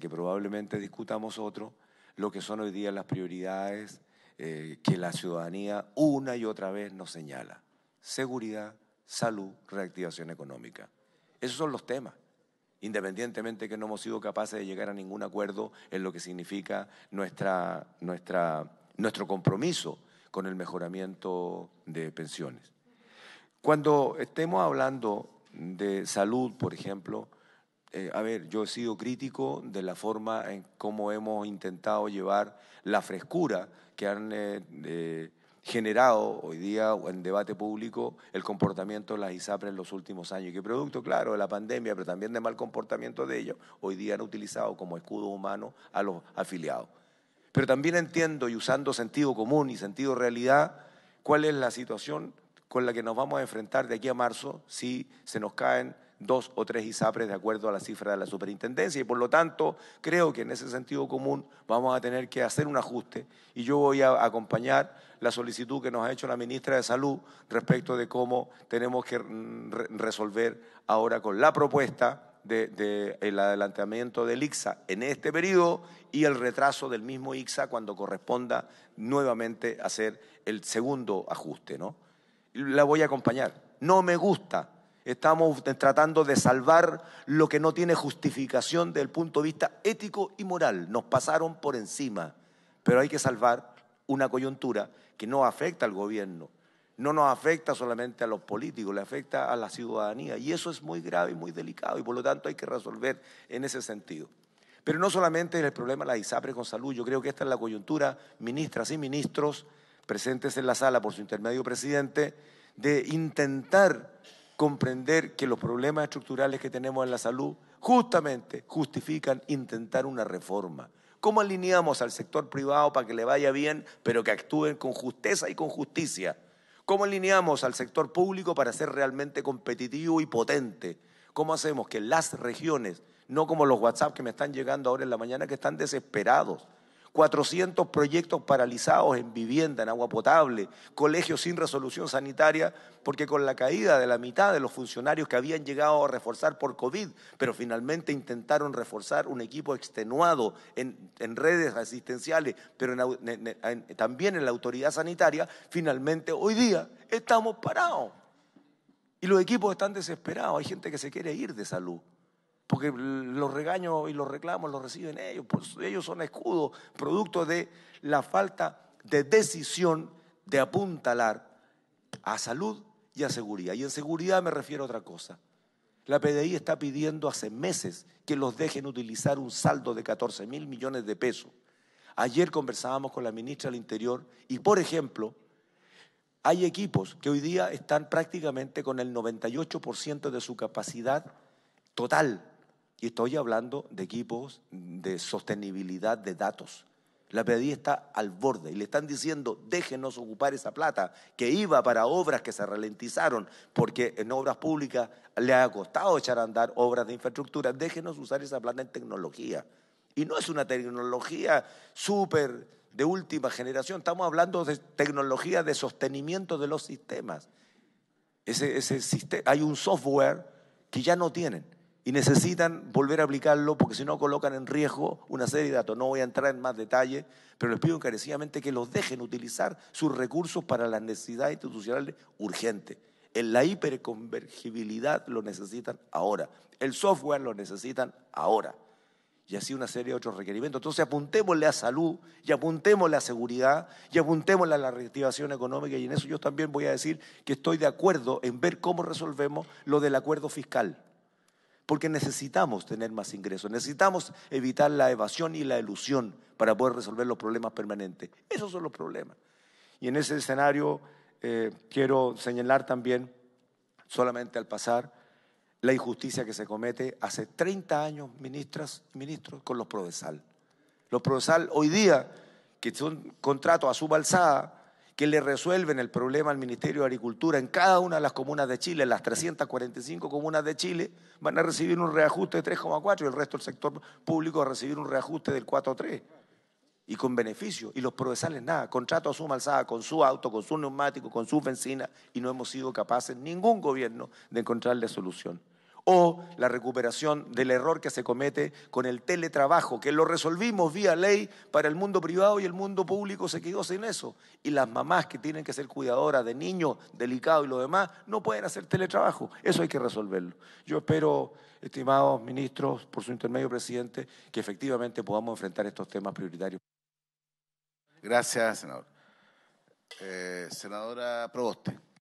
que probablemente discutamos otro, lo que son hoy día las prioridades eh, que la ciudadanía una y otra vez nos señala. Seguridad, salud, reactivación económica. Esos son los temas, independientemente que no hemos sido capaces de llegar a ningún acuerdo en lo que significa nuestra, nuestra, nuestro compromiso con el mejoramiento de pensiones. Cuando estemos hablando de salud, por ejemplo, eh, a ver, yo he sido crítico de la forma en cómo hemos intentado llevar la frescura que han eh, eh, generado hoy día en debate público el comportamiento de las ISAPRES en los últimos años. Que producto, claro, de la pandemia, pero también de mal comportamiento de ellos, hoy día han utilizado como escudo humano a los afiliados. Pero también entiendo, y usando sentido común y sentido realidad, cuál es la situación con la que nos vamos a enfrentar de aquí a marzo si se nos caen dos o tres ISAPRES de acuerdo a la cifra de la superintendencia y por lo tanto creo que en ese sentido común vamos a tener que hacer un ajuste y yo voy a acompañar la solicitud que nos ha hecho la ministra de Salud respecto de cómo tenemos que resolver ahora con la propuesta del de, el adelantamiento del ICSA en este periodo y el retraso del mismo ICSA cuando corresponda nuevamente hacer el segundo ajuste. ¿no? La voy a acompañar. No me gusta Estamos tratando de salvar lo que no tiene justificación desde el punto de vista ético y moral. Nos pasaron por encima, pero hay que salvar una coyuntura que no afecta al gobierno, no nos afecta solamente a los políticos, le afecta a la ciudadanía. Y eso es muy grave y muy delicado y por lo tanto hay que resolver en ese sentido. Pero no solamente el problema de la ISAPRE con salud, yo creo que esta es la coyuntura, ministras y ministros presentes en la sala por su intermedio presidente, de intentar comprender que los problemas estructurales que tenemos en la salud justamente justifican intentar una reforma. ¿Cómo alineamos al sector privado para que le vaya bien, pero que actúen con justeza y con justicia? ¿Cómo alineamos al sector público para ser realmente competitivo y potente? ¿Cómo hacemos que las regiones, no como los WhatsApp que me están llegando ahora en la mañana, que están desesperados, 400 proyectos paralizados en vivienda, en agua potable, colegios sin resolución sanitaria, porque con la caída de la mitad de los funcionarios que habían llegado a reforzar por COVID, pero finalmente intentaron reforzar un equipo extenuado en, redes asistenciales, pero también en la autoridad sanitaria, finalmente hoy día estamos parados. Y los equipos están desesperados, hay gente que se quiere ir de salud porque los regaños y los reclamos los reciben ellos, pues ellos son escudos, producto de la falta de decisión de apuntalar a salud y a seguridad. Y en seguridad me refiero a otra cosa. La PDI está pidiendo hace meses que los dejen utilizar un saldo de 14 mil millones de pesos. Ayer conversábamos con la ministra del Interior y, por ejemplo, hay equipos que hoy día están prácticamente con el 98% de su capacidad total y estoy hablando de equipos de sostenibilidad de datos. La PDI está al borde y le están diciendo, déjenos ocupar esa plata que iba para obras que se ralentizaron, porque en obras públicas le ha costado echar a andar obras de infraestructura, déjenos usar esa plata en tecnología. Y no es una tecnología súper de última generación, estamos hablando de tecnología de sostenimiento de los sistemas. ese hay un software que ya no tienen y necesitan volver a aplicarlo porque si no colocan en riesgo una serie de datos. No voy a entrar en más detalle, pero les pido encarecidamente que los dejen utilizar sus recursos para las necesidades institucionales urgentes. En la hiperconvergibilidad lo necesitan ahora, el software lo necesitan ahora y así una serie de otros requerimientos. Entonces apuntémosle a salud y apuntémosle a seguridad y apuntémosle a la reactivación económica y en eso yo también voy a decir que estoy de acuerdo en ver cómo resolvemos lo del acuerdo fiscal porque necesitamos tener más ingresos, necesitamos evitar la evasión y la ilusión para poder resolver los problemas permanentes. Esos son los problemas. Y en ese escenario eh, quiero señalar también, solamente al pasar, la injusticia que se comete hace 30 años, ministras ministros, con los Prodesal. Los Prodesal hoy día, que son contratos a su que le resuelven el problema al Ministerio de Agricultura en cada una de las comunas de Chile, las 345 comunas de Chile, van a recibir un reajuste de 3,4 y el resto del sector público va a recibir un reajuste del 4,3 y con beneficio. Y los profesales nada, contrato a su malzada, con su auto, con su neumático, con su benzina, y no hemos sido capaces, ningún gobierno, de encontrarle solución o la recuperación del error que se comete con el teletrabajo, que lo resolvimos vía ley para el mundo privado y el mundo público se quedó sin eso. Y las mamás que tienen que ser cuidadoras de niños delicados y lo demás no pueden hacer teletrabajo. Eso hay que resolverlo. Yo espero, estimados ministros, por su intermedio presidente, que efectivamente podamos enfrentar estos temas prioritarios. Gracias, senador. Eh, senadora Proboste.